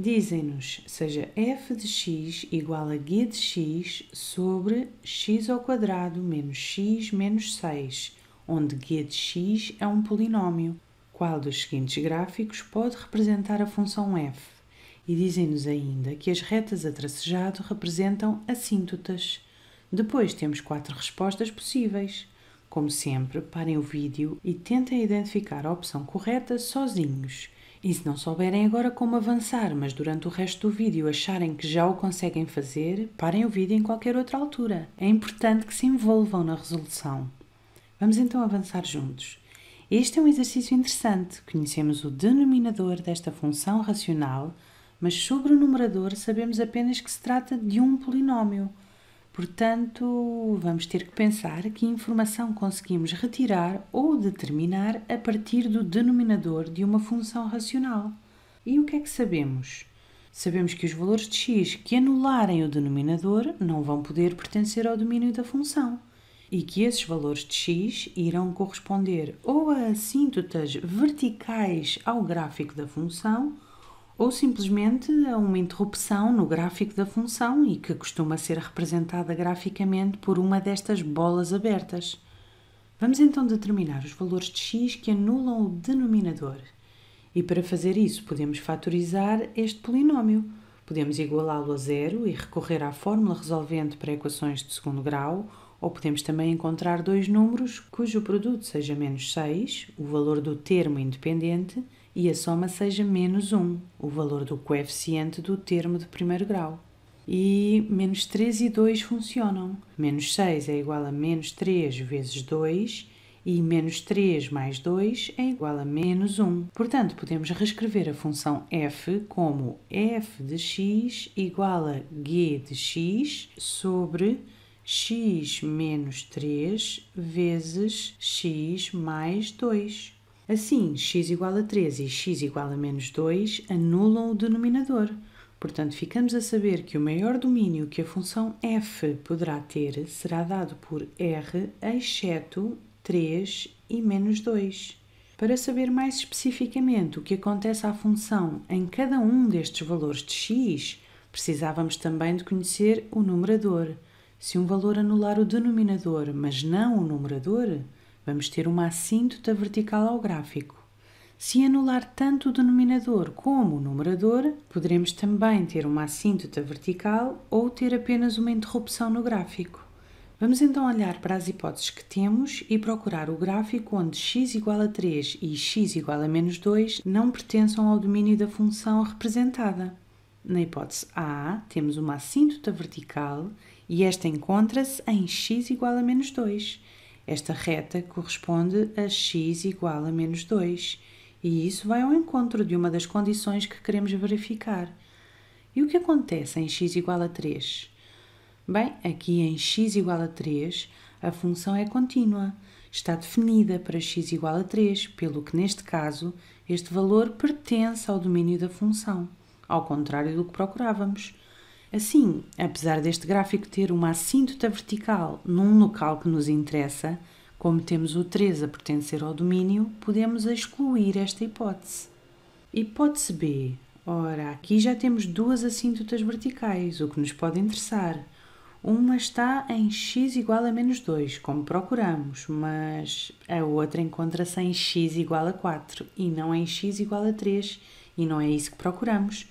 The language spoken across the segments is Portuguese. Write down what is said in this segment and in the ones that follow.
dizem-nos, seja f de x igual a g de x sobre x ao quadrado menos x menos 6, onde g de x é um polinômio. Qual dos seguintes gráficos pode representar a função f? E dizem-nos ainda que as retas a tracejado representam assíntotas. Depois temos quatro respostas possíveis. Como sempre, parem o vídeo e tentem identificar a opção correta sozinhos e se não souberem agora como avançar, mas durante o resto do vídeo acharem que já o conseguem fazer, parem o vídeo em qualquer outra altura. É importante que se envolvam na resolução. Vamos então avançar juntos. Este é um exercício interessante. Conhecemos o denominador desta função racional, mas sobre o numerador sabemos apenas que se trata de um polinómio. Portanto, vamos ter que pensar que informação conseguimos retirar ou determinar a partir do denominador de uma função racional. E o que é que sabemos? Sabemos que os valores de x que anularem o denominador não vão poder pertencer ao domínio da função e que esses valores de x irão corresponder ou a assíntotas verticais ao gráfico da função ou simplesmente a é uma interrupção no gráfico da função e que costuma ser representada graficamente por uma destas bolas abertas. Vamos então determinar os valores de x que anulam o denominador. E para fazer isso, podemos fatorizar este polinômio. Podemos igualá-lo a zero e recorrer à fórmula resolvente para equações de segundo grau, ou podemos também encontrar dois números cujo produto seja menos 6, o valor do termo independente, e a soma seja menos 1, o valor do coeficiente do termo de primeiro grau. E menos 3 e 2 funcionam. Menos 6 é igual a menos 3 vezes 2 e menos 3 mais 2 é igual a menos 1. Portanto, podemos reescrever a função f como f de x igual a g de x sobre x menos 3 vezes x mais 2. Assim, x igual a 3 e x igual a menos 2 anulam o denominador. Portanto, ficamos a saber que o maior domínio que a função f poderá ter será dado por r, exceto 3 e menos 2. Para saber mais especificamente o que acontece à função em cada um destes valores de x, precisávamos também de conhecer o numerador. Se um valor anular o denominador, mas não o numerador, vamos ter uma assíntota vertical ao gráfico. Se anular tanto o denominador como o numerador, poderemos também ter uma assíntota vertical ou ter apenas uma interrupção no gráfico. Vamos então olhar para as hipóteses que temos e procurar o gráfico onde x igual a 3 e x igual a menos 2 não pertençam ao domínio da função representada. Na hipótese A, temos uma assíntota vertical e esta encontra-se em x igual a menos 2. Esta reta corresponde a x igual a menos 2 e isso vai ao encontro de uma das condições que queremos verificar. E o que acontece em x igual a 3? Bem, aqui em x igual a 3, a função é contínua. Está definida para x igual a 3, pelo que neste caso, este valor pertence ao domínio da função, ao contrário do que procurávamos. Assim, apesar deste gráfico ter uma assíntota vertical num local que nos interessa, como temos o 3 a pertencer ao domínio, podemos excluir esta hipótese. Hipótese B. Ora, aqui já temos duas assíntotas verticais, o que nos pode interessar. Uma está em x igual a menos 2, como procuramos, mas a outra encontra-se em x igual a 4 e não em x igual a 3, e não é isso que procuramos.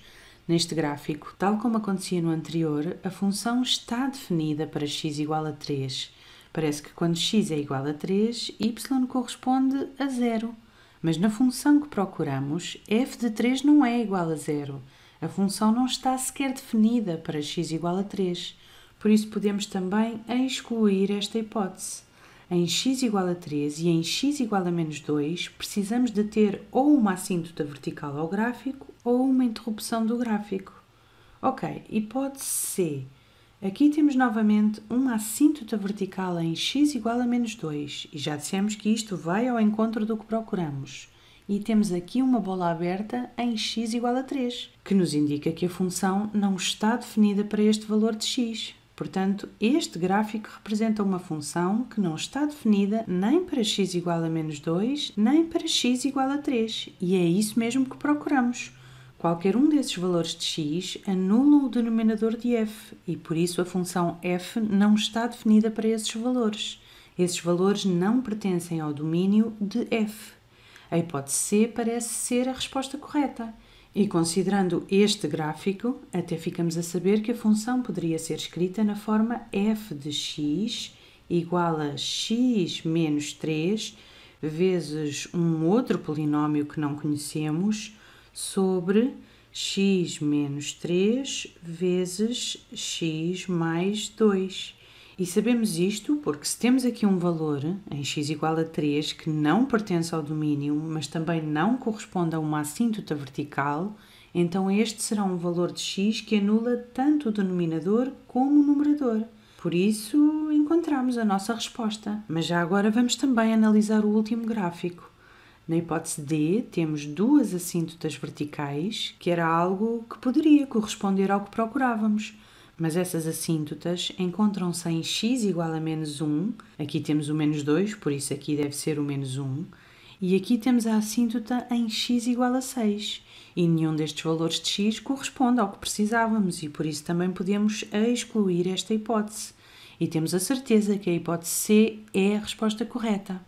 Neste gráfico, tal como acontecia no anterior, a função está definida para x igual a 3. Parece que quando x é igual a 3, y corresponde a zero. Mas na função que procuramos, f de 3 não é igual a zero. A função não está sequer definida para x igual a 3. Por isso, podemos também excluir esta hipótese em x igual a 3 e em x igual a menos 2, precisamos de ter ou uma assíntota vertical ao gráfico ou uma interrupção do gráfico. Ok, hipótese C. Aqui temos novamente uma assíntota vertical em x igual a menos 2 e já dissemos que isto vai ao encontro do que procuramos. E temos aqui uma bola aberta em x igual a 3, que nos indica que a função não está definida para este valor de x. Portanto, este gráfico representa uma função que não está definida nem para x igual a menos 2, nem para x igual a 3, e é isso mesmo que procuramos. Qualquer um desses valores de x anula o denominador de f, e por isso a função f não está definida para esses valores. Esses valores não pertencem ao domínio de f. A hipótese C parece ser a resposta correta. E considerando este gráfico, até ficamos a saber que a função poderia ser escrita na forma f de x igual a x menos 3 vezes um outro polinómio que não conhecemos sobre x menos 3 vezes x mais 2. E sabemos isto porque se temos aqui um valor em x igual a 3 que não pertence ao domínio, mas também não corresponde a uma assíntota vertical, então este será um valor de x que anula tanto o denominador como o numerador. Por isso, encontramos a nossa resposta. Mas já agora vamos também analisar o último gráfico. Na hipótese D, temos duas assíntotas verticais, que era algo que poderia corresponder ao que procurávamos mas essas assíntotas encontram-se em x igual a menos 1, aqui temos o menos 2, por isso aqui deve ser o menos 1, e aqui temos a assíntota em x igual a 6, e nenhum destes valores de x corresponde ao que precisávamos, e por isso também podemos excluir esta hipótese. E temos a certeza que a hipótese C é a resposta correta.